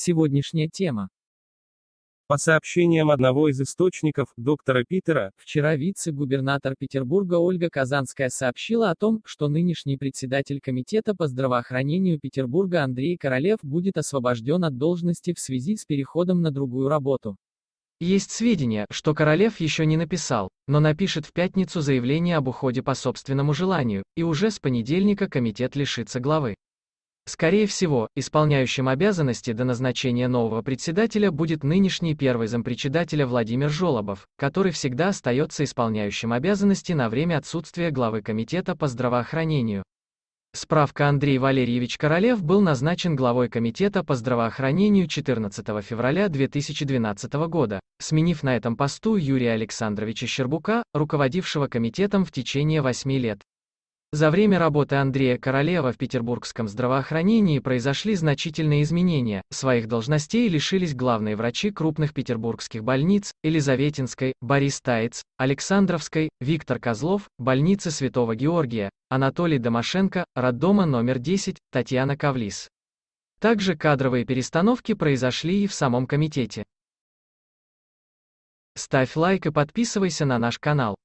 Сегодняшняя тема. По сообщениям одного из источников, доктора Питера, вчера вице-губернатор Петербурга Ольга Казанская сообщила о том, что нынешний председатель Комитета по здравоохранению Петербурга Андрей Королев будет освобожден от должности в связи с переходом на другую работу. Есть сведения, что Королев еще не написал, но напишет в пятницу заявление об уходе по собственному желанию, и уже с понедельника комитет лишится главы. Скорее всего, исполняющим обязанности до назначения нового председателя будет нынешний первый зампредседателя Владимир Жолобов, который всегда остается исполняющим обязанности на время отсутствия главы Комитета по здравоохранению. Справка Андрей Валерьевич Королев был назначен главой Комитета по здравоохранению 14 февраля 2012 года, сменив на этом посту Юрия Александровича Щербука, руководившего комитетом в течение 8 лет. За время работы Андрея Королева в петербургском здравоохранении произошли значительные изменения, своих должностей лишились главные врачи крупных петербургских больниц, Елизаветинской, Борис Таец, Александровской, Виктор Козлов, больницы Святого Георгия, Анатолий Домашенко, роддома номер 10, Татьяна Кавлис. Также кадровые перестановки произошли и в самом комитете. Ставь лайк и подписывайся на наш канал.